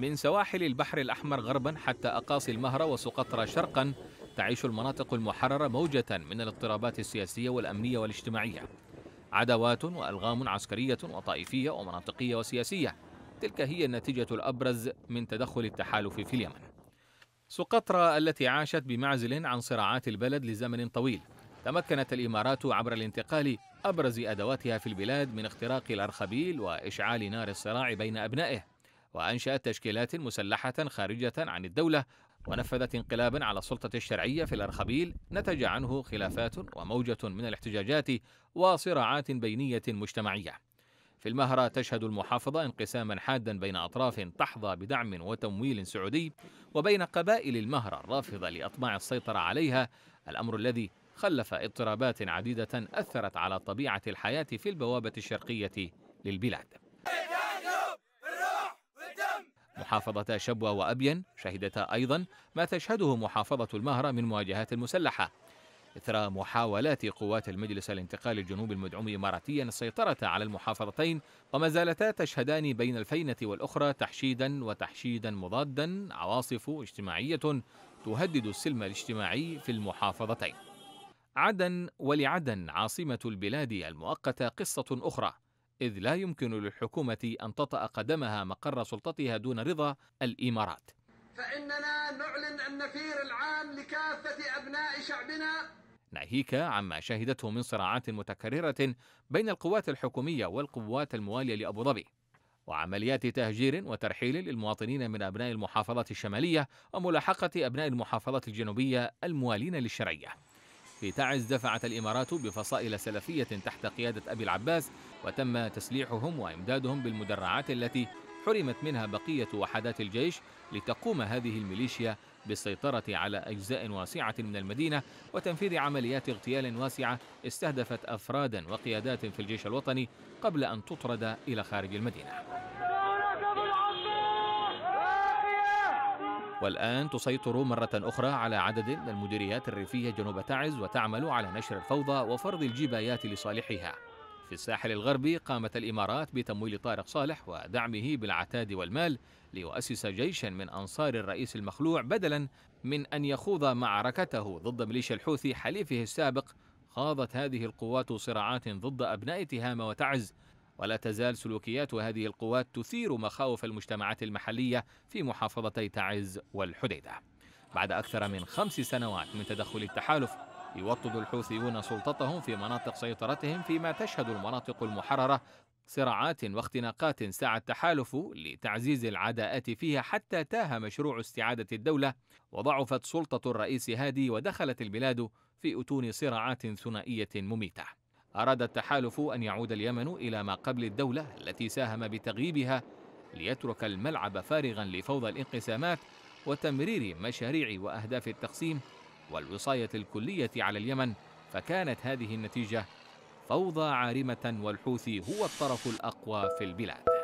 من سواحل البحر الأحمر غربا حتى أقاصي المهرة وسقطرى شرقا تعيش المناطق المحررة موجة من الاضطرابات السياسية والأمنية والاجتماعية عداوات وألغام عسكرية وطائفية ومناطقية وسياسية تلك هي النتيجة الأبرز من تدخل التحالف في اليمن سقطرى التي عاشت بمعزل عن صراعات البلد لزمن طويل تمكنت الإمارات عبر الانتقال أبرز أدواتها في البلاد من اختراق الأرخبيل وإشعال نار الصراع بين أبنائه وأنشأت تشكيلات مسلحة خارجة عن الدولة ونفذت انقلابا على السلطة الشرعية في الأرخبيل نتج عنه خلافات وموجة من الاحتجاجات وصراعات بينية مجتمعية في المهرة تشهد المحافظة انقساما حادا بين أطراف تحظى بدعم وتمويل سعودي وبين قبائل المهرة الرافضة لأطماع السيطرة عليها الأمر الذي خلف اضطرابات عديدة أثرت على طبيعة الحياة في البوابة الشرقية للبلاد محافظة شبوة وأبين شهدتا أيضا ما تشهده محافظة المهرة من مواجهات مسلحة إثر محاولات قوات المجلس الانتقالي الجنوبي المدعوم إماراتيا السيطرة على المحافظتين وما زالتا تشهدان بين الفينة والأخرى تحشيدا وتحشيدا مضادا عواصف اجتماعية تهدد السلم الاجتماعي في المحافظتين عدن ولعدن عاصمة البلاد المؤقتة قصة أخرى إذ لا يمكن للحكومة أن تطأ قدمها مقر سلطتها دون رضا الإمارات فإننا نعلن النفير العام لكافة أبناء شعبنا ناهيك عما شهدته من صراعات متكررة بين القوات الحكومية والقوات الموالية لأبو ظبي وعمليات تهجير وترحيل للمواطنين من أبناء المحافظات الشمالية وملاحقة أبناء المحافظات الجنوبية الموالين للشرعية في تعز دفعت الإمارات بفصائل سلفية تحت قيادة أبي العباس وتم تسليحهم وإمدادهم بالمدرعات التي حرمت منها بقية وحدات الجيش لتقوم هذه الميليشيا بالسيطرة على أجزاء واسعة من المدينة وتنفيذ عمليات اغتيال واسعة استهدفت أفرادا وقيادات في الجيش الوطني قبل أن تطرد إلى خارج المدينة والآن تسيطر مرة أخرى على عدد من المديريات الريفية جنوب تعز وتعمل على نشر الفوضى وفرض الجبايات لصالحها في الساحل الغربي قامت الإمارات بتمويل طارق صالح ودعمه بالعتاد والمال ليؤسس جيشا من أنصار الرئيس المخلوع بدلا من أن يخوض معركته ضد ميليشيا الحوثي حليفه السابق خاضت هذه القوات صراعات ضد أبناء تهامة وتعز ولا تزال سلوكيات هذه القوات تثير مخاوف المجتمعات المحلية في محافظتي تعز والحديدة بعد أكثر من خمس سنوات من تدخل التحالف يوطد الحوثيون سلطتهم في مناطق سيطرتهم فيما تشهد المناطق المحررة صراعات واختناقات سعى التحالف لتعزيز العداءات فيها حتى تاه مشروع استعادة الدولة وضعفت سلطة الرئيس هادي ودخلت البلاد في أتون صراعات ثنائية مميتة أراد التحالف أن يعود اليمن إلى ما قبل الدولة التي ساهم بتغييبها ليترك الملعب فارغا لفوضى الانقسامات وتمرير مشاريع وأهداف التقسيم والوصاية الكلية على اليمن فكانت هذه النتيجة فوضى عارمة والحوثي هو الطرف الأقوى في البلاد